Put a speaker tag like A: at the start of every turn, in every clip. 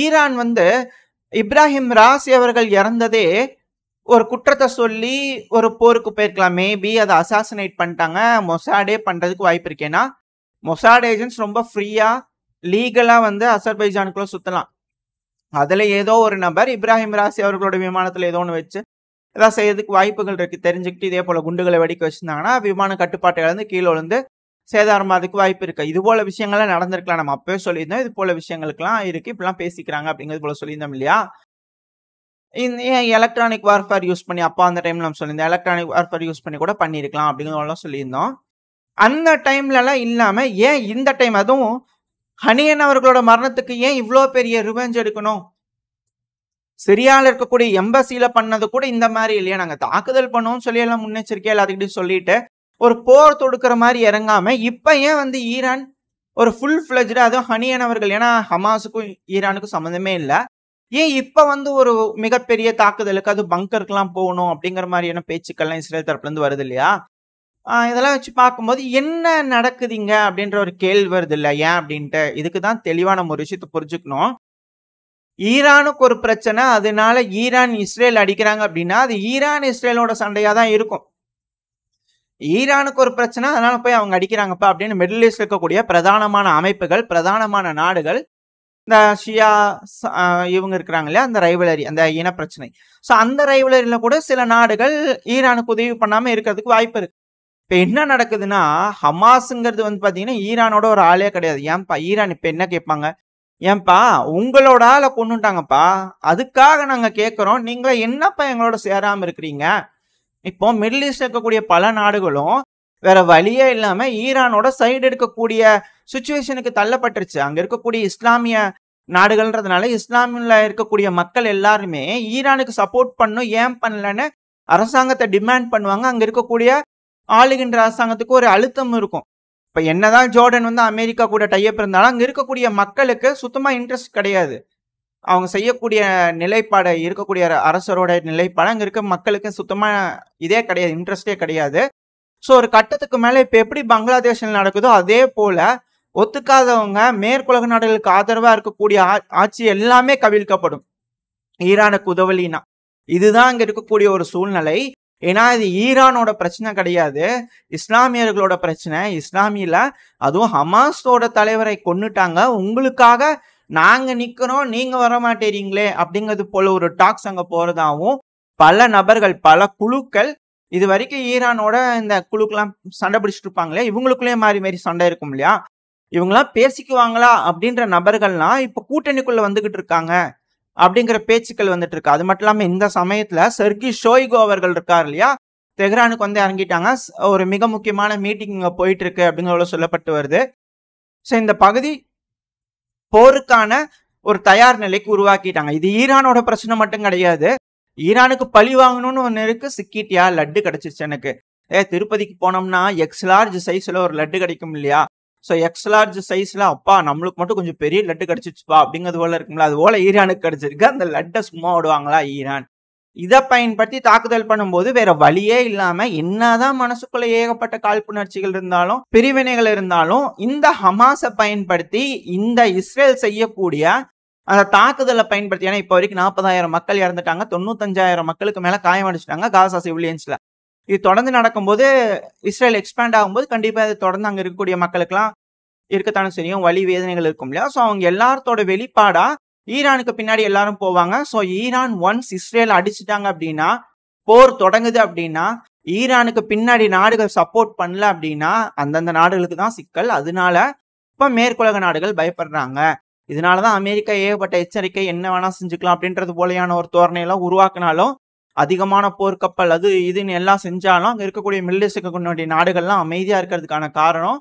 A: Iran வந்து இப்ராஹிம் ராசி அவர்கள் இறந்ததே ஒரு குற்றத்தை சொல்லி ஒரு போருக்கு போயிருக்கலாம் மேபி அதை அசாசினேட் பண்ணிட்டாங்க மொசாடே பண்ணுறதுக்கு வாய்ப்பு இருக்கேன்னா மொசாட் ஏஜென்ட்ஸ் ரொம்ப ஃப்ரீயாக லீகலாக வந்து அசர்பைஜானுக்குள்ளே சுற்றலாம் அதில் ஏதோ ஒரு நபர் இப்ராஹிம் ராசி அவர்களோட விமானத்தில் ஏதோ ஒன்று வச்சு ஏதாவது செய்யறதுக்கு வாய்ப்புகள் இருக்குது தெரிஞ்சுக்கிட்டு இதே போல் குண்டுகளை வெடிக்க வச்சுருந்தாங்கன்னா விமான கட்டுப்பாட்டை இழந்து கீழே விழுந்து சேதாரமாகிறதுக்கு வாய்ப்பு இருக்குது இது போல விஷயங்கள்லாம் நடந்திருக்கலாம் நம்ம அப்பவே சொல்லியிருந்தோம் இது போல விஷயங்களுக்குலாம் இருக்குது இப்படிலாம் பேசிக்கிறாங்க அப்படிங்கிறது போல சொல்லியிருந்தோம் இல்லையா இந்த எலக்ட்ரானிக் வார்ஃபேர் யூஸ் பண்ணி அப்போ அந்த டைம்ல நம்ம சொல்லியிருந்தோம் எலக்ட்ரானிக் வார்ஃபேர் யூஸ் பண்ணி கூட பண்ணியிருக்கலாம் அப்படிங்கிறதெல்லாம் சொல்லியிருந்தோம் அந்த டைம்லலாம் இல்லாமல் ஏன் இந்த டைம் அதுவும் ஹனியன் அவர்களோட மரணத்துக்கு ஏன் இவ்வளோ பெரிய ரிவெஞ்ச் எடுக்கணும் சிரியாவில் இருக்கக்கூடிய எம்பசியில் பண்ணது கூட இந்த மாதிரி இல்லையா நாங்கள் தாக்குதல் பண்ணுவோம் சொல்லி எல்லாம் முன்னெச்சரிக்கையாக எல்லாத்துக்கிட்டையும் சொல்லிட்டு ஒரு போர் தொடுக்கிற மாதிரி இறங்காம இப்போ ஏன் வந்து ஈரான் ஒரு ஃபுல் ஃபிளஜ்டு அதுவும் ஹனியன் அவர்கள் ஏன்னா ஹமாஸுக்கும் ஈரானுக்கும் சம்மந்தமே இல்லை ஏன் இப்போ வந்து ஒரு மிகப்பெரிய தாக்குதலுக்கு அது பங்கருக்கெல்லாம் போகணும் அப்படிங்கிற மாதிரியான பேச்சுக்கள்லாம் இஸ்ரேல் தரப்புலேருந்து வருது இல்லையா இதெல்லாம் வச்சு பார்க்கும்போது என்ன நடக்குதுங்க அப்படின்ற ஒரு கேள்வி வருது இல்லை ஏன் அப்படின்ட்டு இதுக்கு தான் தெளிவான ஒரு விஷயத்தை புரிஞ்சுக்கணும் ஈரானுக்கு ஒரு பிரச்சனை அதனால ஈரான் இஸ்ரேல் அடிக்கிறாங்க அப்படின்னா அது ஈரான் இஸ்ரேலோட சண்டையாக தான் இருக்கும் ஈரானுக்கு ஒரு பிரச்சனை அதனால போய் அவங்க அடிக்கிறாங்கப்பா அப்படின்னு மிடில் ஈஸ்ட் இருக்கக்கூடிய பிரதானமான அமைப்புகள் பிரதானமான நாடுகள் இந்த ஷியா இவங்க இருக்கிறாங்க இல்லையா அந்த ரைவலரி அந்த இன பிரச்சனை ஸோ அந்த ரைவலரியில் கூட சில நாடுகள் ஈரானுக்கு உதவி பண்ணாமல் இருக்கிறதுக்கு வாய்ப்பு இருக்கு இப்போ என்ன நடக்குதுன்னா ஹமாஸுங்கிறது வந்து பார்த்தீங்கன்னா ஈரானோட ஒரு ஆளே கிடையாது ஏன்பா ஈரான் இப்போ என்ன கேட்பாங்க ஏன்பா உங்களோட ஆளை கொண்டுட்டாங்கப்பா அதுக்காக நாங்கள் கேட்குறோம் நீங்களே என்னப்பா எங்களோட சேராமல் இருக்கிறீங்க இப்போ மிடில் ஈஸ்ட் இருக்கக்கூடிய பல நாடுகளும் வேற வழியே இல்லாமல் ஈரானோட சைடு எடுக்கக்கூடிய சுச்சுவேஷனுக்கு தள்ளப்பட்டுருச்சு அங்கே இருக்கக்கூடிய இஸ்லாமிய நாடுகள்ன்றதுனால இஸ்லாமியில் இருக்கக்கூடிய மக்கள் எல்லாருமே ஈரானுக்கு சப்போர்ட் பண்ணும் ஏன் பண்ணலன்னு அரசாங்கத்தை டிமாண்ட் பண்ணுவாங்க அங்கே இருக்கக்கூடிய ஆளுகின்ற அரசாங்கத்துக்கு ஒரு அழுத்தம் இருக்கும் இப்போ என்னதான் ஜோர்டன் வந்து அமெரிக்கா கூட டையப் இருந்தாலும் அங்கே இருக்கக்கூடிய மக்களுக்கு சுத்தமாக இன்ட்ரெஸ்ட் கிடையாது அவங்க செய்யக்கூடிய நிலைப்பாடை இருக்கக்கூடிய அரசரோட நிலைப்பாடு அங்கே இருக்க மக்களுக்கு சுத்தமாக இதே கிடையாது இன்ட்ரெஸ்டே கிடையாது ஸோ ஒரு கட்டத்துக்கு மேலே இப்போ எப்படி பங்களாதேஷில் நடக்குதோ அதே போல் ஒத்துக்காதவங்க மேற்குலக நாடுகளுக்கு ஆதரவாக இருக்கக்கூடிய ஆட்சி எல்லாமே கவிழ்க்கப்படும் ஈரானுக்கு உதவலினா இதுதான் அங்கே இருக்கக்கூடிய ஒரு சூழ்நிலை ஏன்னா இது ஈரானோட பிரச்சனை கிடையாது இஸ்லாமியர்களோட பிரச்சனை இஸ்லாமியில் அதுவும் ஹமாஸோட தலைவரை கொண்டுட்டாங்க உங்களுக்காக நாங்கள் நிற்கிறோம் நீங்கள் வர அப்படிங்கிறது போல ஒரு டாக்ஸ் அங்கே போறதாவும் பல நபர்கள் பல குழுக்கள் இது வரைக்கும் ஈரானோட இந்த குழுக்கெல்லாம் சண்டை பிடிச்சிட்டு இருப்பாங்களே இவங்களுக்குள்ளே மாறி மாறி சண்டை இருக்கும் இல்லையா இவங்களாம் பேசிக்குவாங்களா அப்படின்ற நபர்கள்லாம் இப்போ கூட்டணிக்குள்ளே வந்துக்கிட்டு இருக்காங்க அப்படிங்கிற பேச்சுக்கள் வந்துட்டு இருக்கு அது மட்டும் இல்லாமல் இந்த சமயத்தில் செர்கி ஷோய்கோ அவர்கள் இருக்கார் இல்லையா தெஹ்ரானுக்கு வந்து இறங்கிட்டாங்க ஒரு மிக முக்கியமான மீட்டிங் இங்கே போயிட்டு இருக்கு அப்படிங்கிறத சொல்லப்பட்டு வருது ஸோ இந்த பகுதி போருக்கான ஒரு தயார் நிலைக்கு உருவாக்கிட்டாங்க இது ஈரானோட பிரச்சனை மட்டும் கிடையாது ஈரானுக்கு பழி வாங்கணும்னு ஒன்று இருக்குது சிக்கிட்டியா லட்டு கிடைச்சிருச்சு எனக்கு ஏ திருப்பதிக்கு போனோம்னா எக்ஸ் லார்ஜ் சைஸில் ஒரு லட்டு கிடைக்கும் இல்லையா ஸோ எக்ஸ் லார்ஜ் சைஸில் அப்பா நம்மளுக்கு மட்டும் கொஞ்சம் பெரிய லட்டு கிடைச்சிச்சுப்பா அப்படிங்கிறது போல இருக்குங்களா அது போல ஈரானுக்கு கிடச்சிருக்கு அந்த லட்டை சும்மா விடுவாங்களா ஈரான் இதை பயன்படுத்தி தாக்குதல் பண்ணும்போது வேற வழியே இல்லாம என்னதான் மனசுக்குள்ள ஏகப்பட்ட காழ்ப்புணர்ச்சிகள் இருந்தாலும் பிரிவினைகள் இருந்தாலும் இந்த ஹமாஸை பயன்படுத்தி இந்த இஸ்ரேல் செய்யக்கூடிய அந்த தாக்குதலை பயன்படுத்தி ஏன்னா இப்போ வரைக்கும் நாற்பதாயிரம் மக்கள் இறந்துட்டாங்க தொண்ணூத்தஞ்சாயிரம் மக்களுக்கு மேலே காயமடைச்சிட்டாங்க காசா சிவிலியன்ஸில் இது தொடர்ந்து நடக்கும்போது இஸ்ரேல் எக்ஸ்பேண்ட் ஆகும்போது கண்டிப்பாக இது தொடர்ந்து அங்கே இருக்கக்கூடிய மக்களுக்கெல்லாம் இருக்கத்தானே சரியும் வழி வேதனைகள் இருக்கும் இல்லையா ஸோ அவங்க எல்லாத்தோட வெளிப்பாடாக ஈரானுக்கு பின்னாடி எல்லாரும் போவாங்க ஸோ ஈரான் ஒன்ஸ் இஸ்ரேல் அடிச்சுட்டாங்க அப்படின்னா போர் தொடங்குது அப்படின்னா ஈரானுக்கு பின்னாடி நாடுகள் சப்போர்ட் பண்ணல அப்படின்னா அந்தந்த நாடுகளுக்கு தான் சிக்கல் அதனால இப்போ மேற்குலக நாடுகள் பயப்படுறாங்க இதனால தான் அமெரிக்கா ஏகப்பட்ட எச்சரிக்கை என்ன வேணா செஞ்சுக்கலாம் அப்படின்றது போலையான ஒரு தோரணையெல்லாம் உருவாக்கினாலும் அதிகமான போர்க்கப்பல் அது இதுன்னு எல்லாம் செஞ்சாலும் அங்கே இருக்கக்கூடிய மில்லிஸ்டுக்கு நாடுகள்லாம் அமைதியாக இருக்கிறதுக்கான காரணம்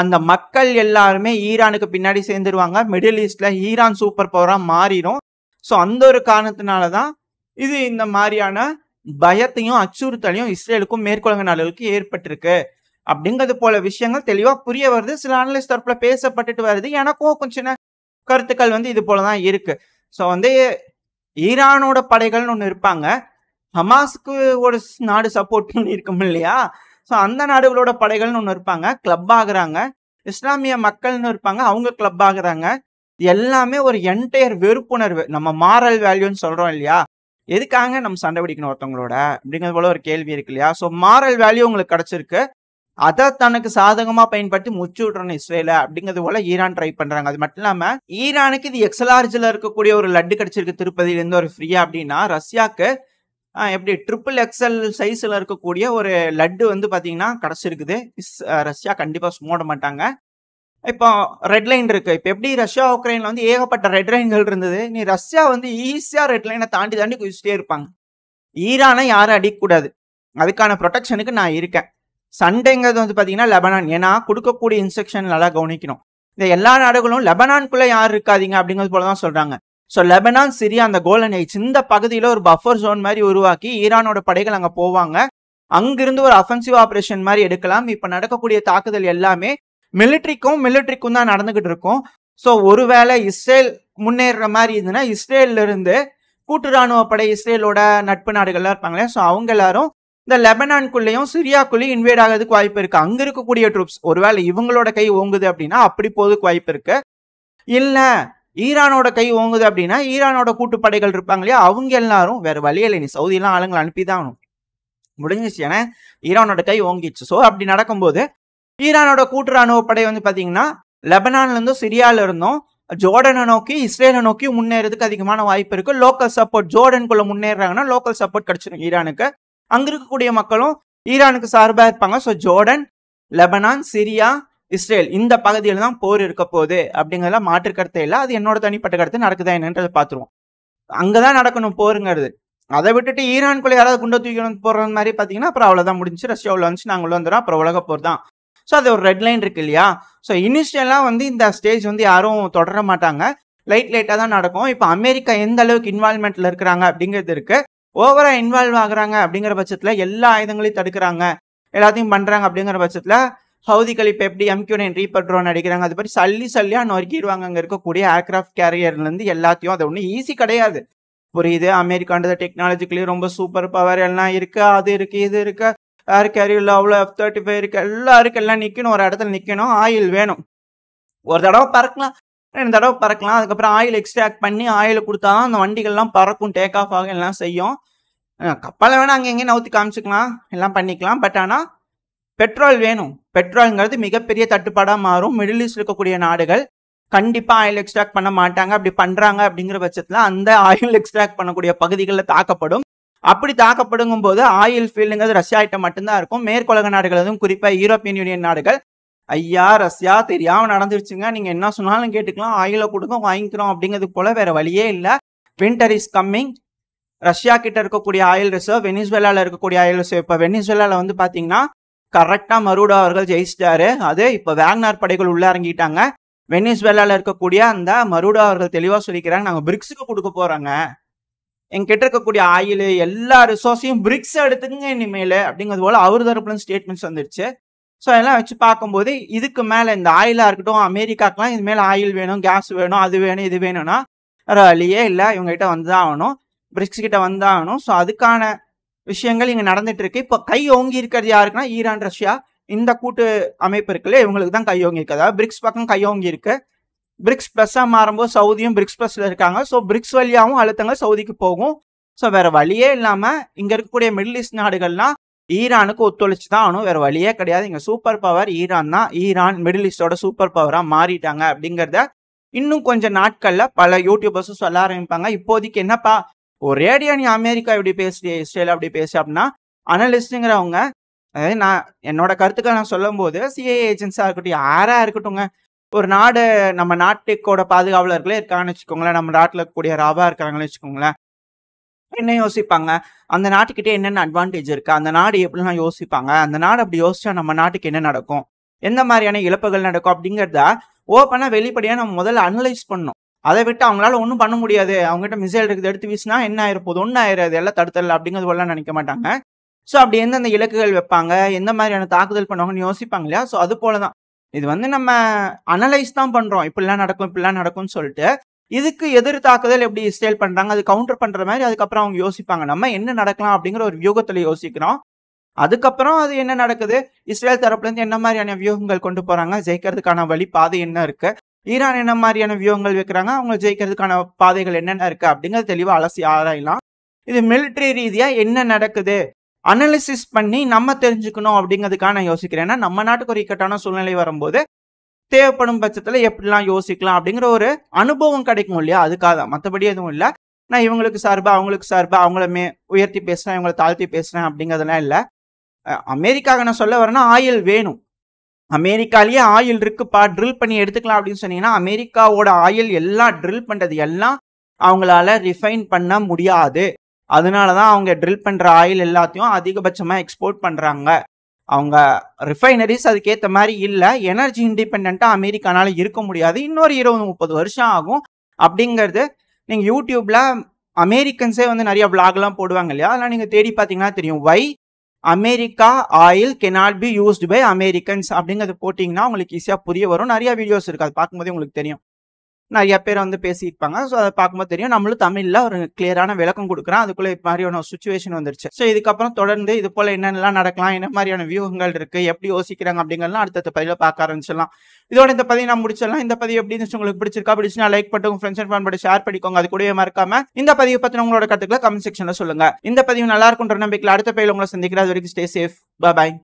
A: அந்த மக்கள் எல்லாருமே ஈரானுக்கு பின்னாடி சேர்ந்துருவாங்க மிடில் ஈஸ்டில் ஈரான் சூப்பர் பவராக மாறிடும் ஸோ அந்த ஒரு காரணத்தினால தான் இது இந்த மாதிரியான பயத்தையும் அச்சுறுத்தலையும் இஸ்ரேலுக்கும் மேற்குலக நாடுகளுக்கு ஏற்பட்டிருக்கு அப்படிங்கிறது போல விஷயங்கள் தெளிவாக புரிய வருது சில அனலிஸ்ட் தரப்பில் பேசப்பட்டுட்டு வருது எனக்கும் கொஞ்சம் கருத்துக்கள் வந்து இது போல தான் இருக்கு ஸோ வந்து ஈரானோட படைகள்னு ஒன்று இருப்பாங்க ஹமாஸுக்கு ஒரு நாடு சப்போர்ட் பண்ணி இருக்கும் இல்லையா ஸோ அந்த நாடுகளோட படைகள்னு ஒன்று இருப்பாங்க கிளப் ஆகுறாங்க இஸ்லாமிய மக்கள்னு இருப்பாங்க அவங்க கிளப் ஆகுறாங்க எல்லாமே ஒரு என்டையர் வெறுப்புணர்வு நம்ம மாரல் வேல்யூன்னு சொல்கிறோம் இல்லையா எதுக்காக நம்ம சண்டை பிடிக்கணும் ஒருத்தவங்களோட அப்படிங்கிறது போல ஒரு கேள்வி இருக்கு இல்லையா ஸோ மாரல் வேல்யூ உங்களுக்கு கிடச்சிருக்கு அதை தனக்கு சாதகமாக பயன்படுத்தி முச்சு விட்றணும் இஸ்ரேல அப்படிங்கிறது போல ஈரான் ட்ரை பண்ணுறாங்க அது மட்டும் இல்லாமல் ஈரானுக்கு இது எக்ஸலார்ஜில் இருக்கக்கூடிய ஒரு லட்டு கிடச்சிருக்கு திருப்பதியிலேருந்து ஒரு ஃப்ரீயாக அப்படின்னா ரஷ்யாவுக்கு எப்படி ட்ரிபிள் எக்ஸல் சைஸில் இருக்கக்கூடிய ஒரு லட்டு வந்து பார்த்தீங்கன்னா கிடச்சிருக்குது இஸ் ரஷ்யா கண்டிப்பாக சுமோட மாட்டாங்க இப்போ ரெட் லைன் இருக்குது இப்போ எப்படி ரஷ்யா உக்ரைனில் வந்து ஏகப்பட்ட ரெட் லைன்கள் இருந்தது நீ ரஷ்யா வந்து ஈஸியாக ரெட் லைனை தாண்டி தாண்டி குதிச்சுட்டே இருப்பாங்க ஈரானை யாரும் அடிக்கக்கூடாது அதுக்கான ப்ரொடெக்ஷனுக்கு நான் இருக்கேன் சண்டைங்கிறது வந்து பார்த்தீங்கன்னா லெபனான் ஏன்னா கொடுக்கக்கூடிய இன்ஸ்ட்ரக்ஷன் நல்லா கவனிக்கணும் இந்த எல்லா நாடுகளும் லெபனான்குள்ளே யார் இருக்காதீங்க அப்படிங்கிறது போல தான் சொல்கிறாங்க ஸோ லெபனான் சிரியா அந்த கோல்டன் ஹைட்ஸ் இந்த பகுதியில் ஒரு பஃபர் ஜோன் மாதிரி உருவாக்கி ஈரானோட படைகள் அங்கே போவாங்க அங்கிருந்து ஒரு அஃபென்சிவ் ஆப்ரேஷன் மாதிரி எடுக்கலாம் இப்போ நடக்கக்கூடிய தாக்குதல் எல்லாமே மிலிட்ரிக்கும் மிலிட்ரிக்கும் தான் நடந்துகிட்டு இருக்கும் ஸோ ஒருவேளை இஸ்ரேல் முன்னேறுற மாதிரி இருந்துன்னா இஸ்ரேல இருந்து கூட்டு ராணுவ படை இஸ்ரேலோட நட்பு நாடுகள்லாம் இருப்பாங்களே ஸோ அவங்க எல்லாரும் இந்த லெபனான்குள்ளேயும் சிரியாக்குள்ளேயும் இன்வேட் ஆகிறதுக்கு வாய்ப்பு இருக்கு அங்க இருக்கக்கூடிய ட்ரூப்ஸ் ஒருவேளை இவங்களோட கை ஓங்குது அப்படின்னா அப்படி போதுக்கு வாய்ப்பு இருக்கு இல்லை ஈரானோட கை ஓங்குது அப்படின்னா ஈரானோட கூட்டுப்படைகள் இருப்பாங்க இல்லையா அவங்க எல்லாரும் வேற வழியில் நீ சவுதியெல்லாம் ஆளுங்களை அனுப்பி தான் ஆகணும் முடிஞ்சிச்சு ஏன்னா ஈரானோட கை ஓங்கிச்சு ஸோ அப்படி நடக்கும்போது ஈரானோட கூட்டு ராணுவ படை வந்து பார்த்தீங்கன்னா லெபனான்லேருந்தும் சிரியாவில் இருந்தும் ஜோர்டனை நோக்கி இஸ்ரேலை நோக்கி முன்னேறதுக்கு அதிகமான வாய்ப்பு இருக்கு லோக்கல் சப்போர்ட் ஜோர்டனுக்குள்ள முன்னேறாங்கன்னா லோக்கல் சப்போர்ட் கிடைச்சிடும் ஈரானுக்கு அங்கே இருக்கக்கூடிய மக்களும் ஈரானுக்கு சார்பாக இருப்பாங்க so Jordan Lebanon Syria Israel இந்த பகுதியில் தான் போர் இருக்க போகுது அப்படிங்கிறதுல மாற்று கருத்தை இல்லை அது என்னோட தனிப்பட்ட கருத்து நடக்குதா என்னன்றதை பார்த்துருவோம் அங்கே தான் நடக்கணும் போருங்கிறது அதை விட்டுட்டு ஈரான்குள்ளே யாராவது குண்டை தூக்கணும் போடுற மாதிரி பார்த்தீங்கன்னா அப்புறம் அவ்வளோதான் முடிஞ்சு ரஷ்யா உள்ள வந்துச்சு நாங்கள் உள்ள வந்துடும் அப்புறம் உலக போர் தான் ஸோ அது ஒரு ரெட் லைன் இருக்கு இல்லையா ஸோ இனிஷியலாக வந்து இந்த ஸ்டேஜ் வந்து யாரும் தொடர மாட்டாங்க லைட் லைட்டாக தான் நடக்கும் இப்போ அமெரிக்கா எந்த அளவுக்கு இன்வால்மெண்ட்ல இருக்கிறாங்க அப்படிங்கிறது இருக்குது ஓவராக இன்வால்வ் ஆகுறாங்க அப்படிங்கிற பட்சத்தில் எல்லா ஆயுதங்களையும் தடுக்கிறாங்க எல்லாத்தையும் பண்ணுறாங்க அப்படிங்கிற பட்சத்தில் ஹவுதி கலிப் எப்படி எம்கியூ நைன் ரீப்பர் ட்ரோன் அடிக்கிறாங்க அது மாதிரி சல்லி சல்லியாக நொறுக்கிடுவாங்க அங்கே இருக்கக்கூடிய ஏர்க்ராஃப்ட் கேரியர்லேருந்து எல்லாத்தையும் அது ஒன்றும் ஈஸி கிடையாது புரியுது அமெரிக்கான்றது டெக்னாலஜிக்கலி ரொம்ப சூப்பர் பவர் எல்லாம் இருக்குது அது இருக்குது இது இருக்கு ஏர் கேரியர் அவ்வளோ எஃப் தேர்ட்டி ஃபைவ் இருக்குது எல்லாருக்கும் எல்லாம் நிற்கணும் ஒரு இடத்துல நிற்கணும் ஆயில் வேணும் ஒரு தடவை பறக்கலாம் ரெண்டு தடவை பறக்கலாம் அதுக்கப்புறம் ஆயில் எக்ஸ்ட்ராக்ட் பண்ணி ஆயில் கொடுத்தா தான் அந்த வண்டிகள்லாம் பறக்கும் டேக் ஆஃப் ஆக எல்லாம் செய்யும் கப்பலை வேணால் அங்கே எங்கேயும் நவுத்தி காமிச்சிக்கலாம் எல்லாம் பண்ணிக்கலாம் பட் ஆனால் பெட்ரோல் வேணும் பெட்ரோல்ங்கிறது மிகப்பெரிய தட்டுப்பாடாக மாறும் மிடில் ஈஸ்ட் இருக்கக்கூடிய நாடுகள் கண்டிப்பாக ஆயில் எக்ஸ்ட்ராக்ட் பண்ண மாட்டாங்க அப்படி பண்ணுறாங்க அப்படிங்கிற பட்சத்தில் அந்த ஆயில் எக்ஸ்ட்ராக்ட் பண்ணக்கூடிய பகுதிகளில் தாக்கப்படும் அப்படி தாக்கப்படுங்கும் போது ஆயில் ஃபீல்டுங்கிறது ரஷ்யாகிட்ட மட்டும்தான் இருக்கும் மேற்குலக நாடுகள் அதுவும் குறிப்பாக யூரோப்பியன் யூனியன் நாடுகள் ஐயா ரஷ்யா தெரியாமல் நடந்துருச்சுங்க நீங்கள் என்ன சொன்னாலும் கேட்டுக்கலாம் ஆயிலை கொடுங்க வாங்கிக்கிறோம் அப்படிங்கிறது போல் வேறு வழியே இல்லை வின்டர் இஸ் கம்மிங் ரஷ்யா கிட்ட இருக்கக்கூடிய ஆயில் ரிசர்வ் வெனிஸ்வேலாவில் இருக்கக்கூடிய ஆயில் ரிசர்வ் இப்போ வெனிஸ்வேலாவில் வந்து பார்த்தீங்கன்னா கரெக்டாக மருடா அவர்கள் ஜெயிச்சிட்டாரு அது இப்போ வேக்னார் படைகள் உள்ளே இறங்கிட்டாங்க வெனிஸ்வெல்லாவில் இருக்கக்கூடிய அந்த மருடா அவர்கள் தெளிவாக சொல்லிக்கிறாங்க நாங்கள் பிரிக்ஸுக்கு கொடுக்க போகிறாங்க எங்கிட்ட இருக்கக்கூடிய ஆயில் எல்லா ரிசோர்ஸையும் பிரிக்ஸ் எடுத்துக்கங்க இனிமேல் அப்படிங்கிறது போல் அவர் தரப்புல ஸ்டேட்மெண்ட்ஸ் வந்துருச்சு ஸோ அதெல்லாம் வச்சு பார்க்கும்போது இதுக்கு மேலே இந்த ஆயிலாக இருக்கட்டும் அமெரிக்காக்கெலாம் இது மேலே ஆயில் வேணும் கேஸ் வேணும் அது வேணும் இது வேணும்னா வேறு வழியே இல்லை இவங்ககிட்ட வந்து தான் ஆகணும் பிரிக்ஸ் கிட்ட வந்தாகணும் ஸோ அதுக்கான விஷயங்கள் இங்கே நடந்துட்டு இருக்கு இப்போ கை ஓங்கி இருக்கிறது யாருக்குன்னா ஈரான் ரஷ்யா இந்த கூட்டு அமைப்பு இருக்குல்ல இவங்களுக்கு தான் கையோங்கி இருக்கு அதாவது பிரிக்ஸ் பக்கம் கையோங்கி இருக்கு பிரிக்ஸ் ப்ளஸ்ஸாக மாறும்போது சவுதியும் பிரிக்ஸ் ப்ளஸில் இருக்காங்க ஸோ பிரிக்ஸ் வழியாகவும் அழுத்தங்கள் சவுதிக்கு போகும் ஸோ வேற வழியே இல்லாமல் இங்கே இருக்கக்கூடிய மிடில் ஈஸ்ட் நாடுகள்லாம் ஈரானுக்கு ஒத்துழைச்சு தான் ஆகணும் வேற வழியே கிடையாது இங்கே சூப்பர் பவர் ஈரான் தான் ஈரான் மிடில் ஈஸ்டோட சூப்பர் பவராக மாறிட்டாங்க அப்படிங்கிறத இன்னும் கொஞ்சம் நாட்களில் பல யூடியூபர்ஸும் சொல்ல ஆரம்பிப்பாங்க இப்போதைக்கு என்னப்பா ஒரு ரேடியோ நீ அமெரிக்கா இப்படி பேசுறிய இஸ்ரேல் அப்படி பேசு அப்படின்னா அனலிஸ்ட்டுங்கிறவங்க அதாவது நான் என்னோட கருத்துக்களை நான் சொல்லும் போது சிஏ ஏஜென்ஸாக இருக்கட்டும் யாராக இருக்கட்டும்ங்க ஒரு நாடு நம்ம நாட்டுக்கோட பாதுகாவலர்களே இருக்காங்கன்னு வச்சுக்கோங்களேன் நம்ம நாட்டில் இருக்கக்கூடிய ராபா இருக்காங்கன்னு வச்சுக்கோங்களேன் என்ன யோசிப்பாங்க அந்த நாட்டுக்கிட்டே என்னென்ன அட்வான்டேஜ் இருக்குது அந்த நாடு எப்படிலாம் யோசிப்பாங்க அந்த நாடு அப்படி யோசிச்சா நம்ம நாட்டுக்கு என்ன நடக்கும் எந்த மாதிரியான இழப்புகள் நடக்கும் அப்படிங்கிறத ஓப்பனாக வெளிப்படையாக நம்ம முதல்ல அனலைஸ் பண்ணோம் அதை விட்டு அவங்களால ஒன்றும் பண்ண முடியாது அவங்ககிட்ட மிசைல் இருக்குது எடுத்து வீசினா என்ன ஆயிருப்போது ஒன்றும் ஆயிராது எல்லாம் தடுத்தல அப்படிங்கிறது போலாம் நினைக்க மாட்டாங்க ஸோ அப்படி எந்தெந்த இலக்குகள் வைப்பாங்க எந்த மாதிரியான தாக்குதல் பண்ணுவாங்கன்னு யோசிப்பாங்க இல்லையா ஸோ அது போல தான் இது வந்து நம்ம அனலைஸ் தான் பண்ணுறோம் இப்படிலாம் நடக்கும் இப்படிலாம் நடக்கும்னு சொல்லிட்டு இதுக்கு எதிர் தாக்குதல் எப்படி இஸ்ரேல் பண்ணுறாங்க அது கவுண்டர் பண்ணுற மாதிரி அதுக்கப்புறம் அவங்க யோசிப்பாங்க நம்ம என்ன நடக்கலாம் அப்படிங்கிற ஒரு வியூகத்தில் யோசிக்கிறோம் அதுக்கப்புறம் அது என்ன நடக்குது இஸ்ரேல் தரப்புலேருந்து என்ன மாதிரியான வியூகங்கள் கொண்டு போகிறாங்க ஜெயிக்கிறதுக்கான வழி பாதை என்ன இருக்குது ஈரான் என்ன மாதிரியான வியூகங்கள் வைக்கிறாங்க அவங்க ஜெயிக்கிறதுக்கான பாதைகள் என்னென்ன இருக்கு அப்படிங்கிறது தெளிவாக அலசி ஆராயலாம் இது மிலிட்ரி ரீதியாக என்ன நடக்குது அனலிசிஸ் பண்ணி நம்ம தெரிஞ்சுக்கணும் அப்படிங்கிறதுக்காக நான் யோசிக்கிறேன் ஏன்னா நம்ம நாட்டுக்கு ஒரு இக்கட்டான சூழ்நிலை வரும்போது தேவைப்படும் பட்சத்தில் எப்படிலாம் யோசிக்கலாம் அப்படிங்கிற ஒரு அனுபவம் கிடைக்கும் இல்லையா அதுக்காக தான் மற்றபடி எதுவும் இல்லை நான் இவங்களுக்கு சார்பாக அவங்களுக்கு சார்பாக அவங்கள மே உயர்த்தி பேசுகிறேன் இவங்களை தாழ்த்தி பேசுகிறேன் அப்படிங்கிறதுலாம் இல்லை அமெரிக்காக நான் சொல்ல வரேன்னா ஆயில் வேணும் அமெரிக்காலேயே ஆயில் இருக்குப்பா ட்ரில் பண்ணி எடுத்துக்கலாம் அப்படின்னு சொன்னீங்கன்னா அமெரிக்காவோட ஆயில் எல்லாம் ட்ரில் பண்ணுறது எல்லாம் அவங்களால ரிஃபைன் பண்ண முடியாது அதனால தான் அவங்க ட்ரில் பண்ணுற ஆயில் எல்லாத்தையும் அதிகபட்சமாக எக்ஸ்போர்ட் பண்ணுறாங்க அவங்க ரிஃபைனரிஸ் அதுக்கேற்ற மாதிரி இல்லை எனர்ஜி இண்டிபெண்ட்டாக அமெரிக்கானால இருக்க முடியாது இன்னொரு இருபது முப்பது வருஷம் ஆகும் அப்படிங்கிறது நீங்கள் யூடியூப்பில் அமெரிக்கன்ஸே வந்து நிறைய விளாக்லாம் போடுவாங்க இல்லையா அதெல்லாம் நீங்கள் தேடி பார்த்தீங்கன்னா தெரியும் why America oil cannot be used by Americans அப்படிங்கிறத போட்டிங்கன்னா உங்களுக்கு ஈஸியாக புரிய வரும் நிறையா வீடியோஸ் இருக்குது அது பார்க்கும்போதே உங்களுக்கு தெரியும் நிறைய பேர் வந்து பேசியிருப்பாங்க ஸோ அதை பார்க்கும்போது தெரியும் நம்மளும் தமிழில் ஒரு கிளியரான விளக்கம் கொடுக்குறான் அதுக்குள்ளே மாதிரியான சுச்சுவேஷன் வந்துருச்சு ஸோ இதுக்கப்புறம் தொடர்ந்து இது போல் என்னென்னலாம் நடக்கலாம் என்ன மாதிரியான வியூகங்கள் இருக்குது எப்படி யோசிக்கிறாங்க அப்படிங்கிறலாம் அடுத்த பதிவில் பார்க்க ஆரம்பிச்சிடலாம் இதோட இந்த பதிவை நான் முடிச்சிடலாம் இந்த பதிவு எப்படி இருந்துச்சு உங்களுக்கு பிடிச்சிருக்கா பிடிச்சுனா லைக் பண்ணுங்க ஃப்ரெண்ட்ஸ் அண்ட் ஃபேன் ஷேர் பண்ணிக்கோங்க அது கூடவே மறக்காம இந்த பதிவு பற்றி உங்களோட கருத்துக்களை கமெண்ட் செக்ஷனில் சொல்லுங்கள் இந்த பதிவு நல்லா இருக்குன்ற நம்பிக்கையில் அடுத்த பதிவில் உங்களை சந்திக்கிறேன் அது வரைக்கும் ஸ்டே சேஃப் பாய்